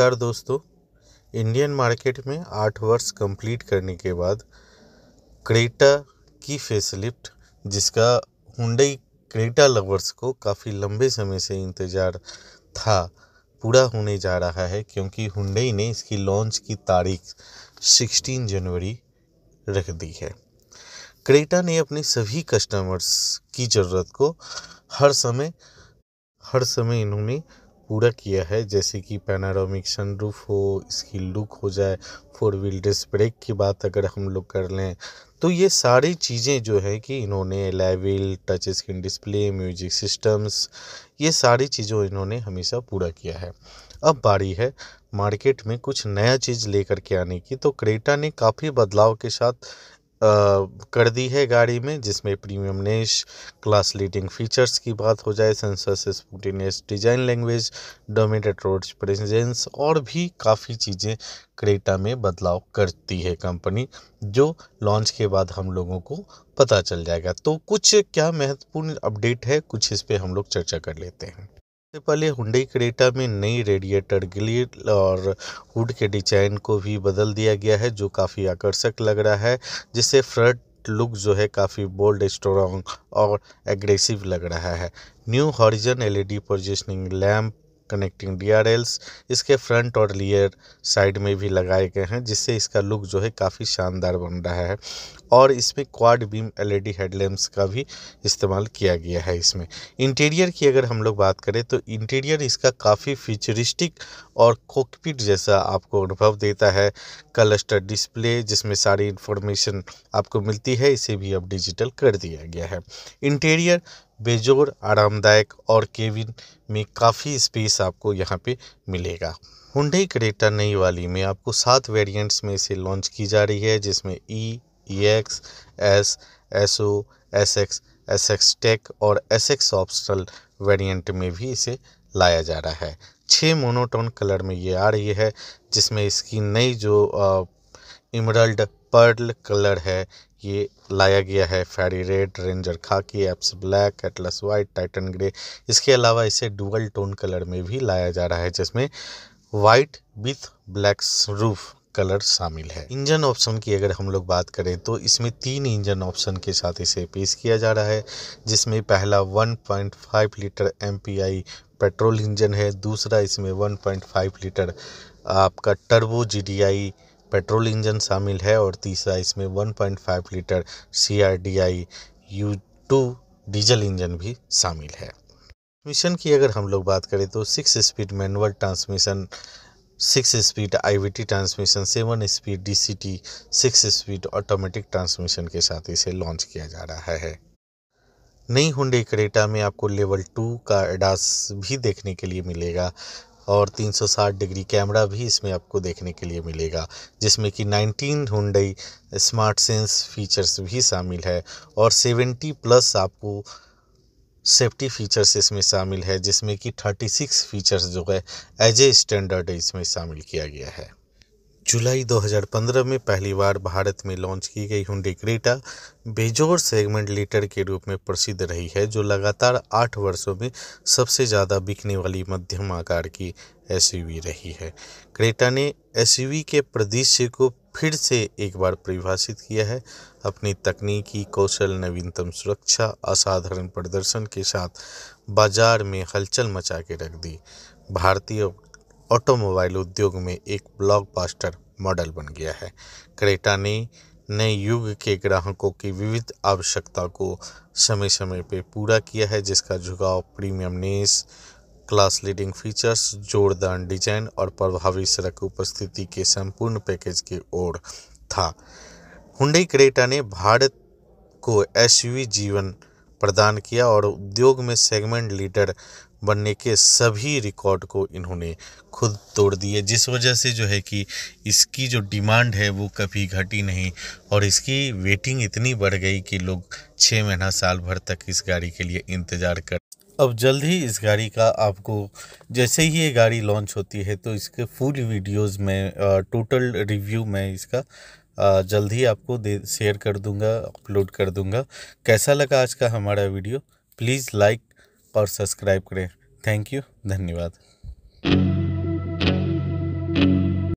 नमस्कार दोस्तों Indian market में आठ वर्ष कंप्लीट करने के बाद क्रेटा की फेसलिफ्ट जिसका हुंडई क्रेटा लवर्स को काफ़ी लंबे समय से इंतज़ार था पूरा होने जा रहा है क्योंकि हुंडई ने इसकी लॉन्च की तारीख 16 जनवरी रख दी है क्रेटा ने अपने सभी कस्टमर्स की ज़रूरत को हर समय हर समय इन्होंने पूरा किया है जैसे कि पैनारोमिक सनरूफ हो इसकी लुक हो जाए फोर व्हील डिस्क ब्रेक की बात अगर हम लोग कर लें तो ये सारी चीज़ें जो है कि इन्होंने level touch screen display music systems ये सारी चीज़ों इन्होंने हमेशा पूरा किया है अब बारी है मार्केट में कुछ नया चीज़ लेकर के आने की तो क्रेटा ने काफ़ी बदलाव के साथ कर दी है गाड़ी में जिसमें premiumness class leading features की बात हो जाए सेंसर से design language dominate road presence और भी काफ़ी चीज़ें क्रेटा में बदलाव करती है कंपनी जो लॉन्च के बाद हम लोगों को पता चल जाएगा तो कुछ क्या महत्वपूर्ण अपडेट है कुछ इस पर हम लोग चर्चा कर लेते हैं सबसे पहले हुंडई क्रेटा में नई रेडिएटर ग्लिल और हुड के डिजाइन को भी बदल दिया गया है जो काफ़ी आकर्षक लग रहा है जिससे फ्रंट लुक जो है काफ़ी बोल्ड स्ट्रॉन्ग और एग्रेसिव लग रहा है new horizon LED positioning lamp connecting DRLs इसके फ्रंट और लियर साइड में भी लगाए गए हैं जिससे इसका लुक जो है काफ़ी शानदार बन रहा है और इसमें क्वाड बीम एलईडी हेडलैम्प्स का भी इस्तेमाल किया गया है इसमें इंटीरियर की अगर हम लोग बात करें तो इंटीरियर इसका काफ़ी फ्यूचरिस्टिक और कोकपिट जैसा आपको अनुभव देता है क्लस्टर डिस्प्ले जिसमें सारी इन्फॉर्मेशन आपको मिलती है इसे भी अब डिजिटल कर दिया गया है इंटीरियर बेजोड़ आरामदायक और केविन में काफ़ी स्पेस आपको यहाँ पे मिलेगा हुंडई क्रेटा नई वाली में आपको सात वेरिएंट्स में इसे लॉन्च की जा रही है जिसमें E E X S S O S X S X tech और एस एक्स ऑप्शनल वेरियंट में भी इसे लाया जा रहा है छः मोनोटोन कलर में ये आ रही है जिसमें इसकी नई जो इमरल्ड पर्ल कलर है ये लाया गया है fiery red ranger khaki abyss black atlas white titan grey इसके अलावा इसे डुअल टोन कलर में भी लाया जा रहा है जिसमें white with black roof colour शामिल है इंजन ऑप्शन की अगर हम लोग बात करें तो इसमें तीन इंजन ऑप्शन के साथ इसे पेश किया जा रहा है जिसमें पहला 1.5 लीटर एम पेट्रोल इंजन है दूसरा इसमें 1.5 लीटर आपका टर्बो जी पेट्रोल इंजन शामिल है और तीसरा इसमें 1.5 litre C R D I U two diesel engine भी शामिल है ट्रांसमिशन की अगर हम लोग बात करें तो six speed manual transmission six speed IVT transmission seven speed DCT six speed automatic transmission के साथ इसे लॉन्च किया जा रहा है नई हुडे करेटा में आपको लेवल टू का एडास भी देखने के लिए मिलेगा और 360 डिग्री कैमरा भी इसमें आपको देखने के लिए मिलेगा जिसमें कि 19 हुंडई स्मार्ट सेंस फीचर्स भी शामिल है और 70 प्लस आपको सेफ्टी फीचर्स इसमें शामिल है जिसमें कि 36 फीचर्स जो है एज ए स्टैंडर्ड इसमें शामिल किया गया है जुलाई 2015 में पहली बार भारत में लॉन्च की गई हुंडी क्रेटा बेजोर सेगमेंट लीटर के रूप में प्रसिद्ध रही है जो लगातार आठ वर्षों में सबसे ज़्यादा बिकने वाली मध्यम आकार की एस रही है क्रेटा ने एस के प्रदृश्य को फिर से एक बार परिभाषित किया है अपनी तकनीकी कौशल नवीनतम सुरक्षा असाधारण प्रदर्शन के साथ बाजार में हलचल मचा के रख दी भारतीय ऑटोमोबाइल उद्योग में एक ब्लॉकबस्टर मॉडल बन गया है क्रेटा ने नए युग के ग्राहकों की विविध आवश्यकता को समय समय पर पूरा किया है जिसका झुकाव premiumness class leading features जोरदार डिजाइन और प्रभावी सड़क उपस्थिति के संपूर्ण पैकेज की ओर था हुंडई क्रेटा ने भारत को एसयूवी जीवन प्रदान किया और उद्योग में सेगमेंट लीडर बनने के सभी रिकॉर्ड को इन्होंने खुद तोड़ दिए जिस वजह से जो है कि इसकी जो डिमांड है वो कभी घटी नहीं और इसकी वेटिंग इतनी बढ़ गई कि लोग छः महीना साल भर तक इस गाड़ी के लिए इंतज़ार कर अब जल्द ही इस गाड़ी का आपको जैसे ही ये गाड़ी लॉन्च होती है तो इसके फुल वीडियोस में टोटल रिव्यू में इसका जल्द ही आपको दे शेयर कर दूंगा अपलोड कर दूंगा कैसा लगा आज का हमारा वीडियो प्लीज़ लाइक और सब्सक्राइब करें थैंक यू धन्यवाद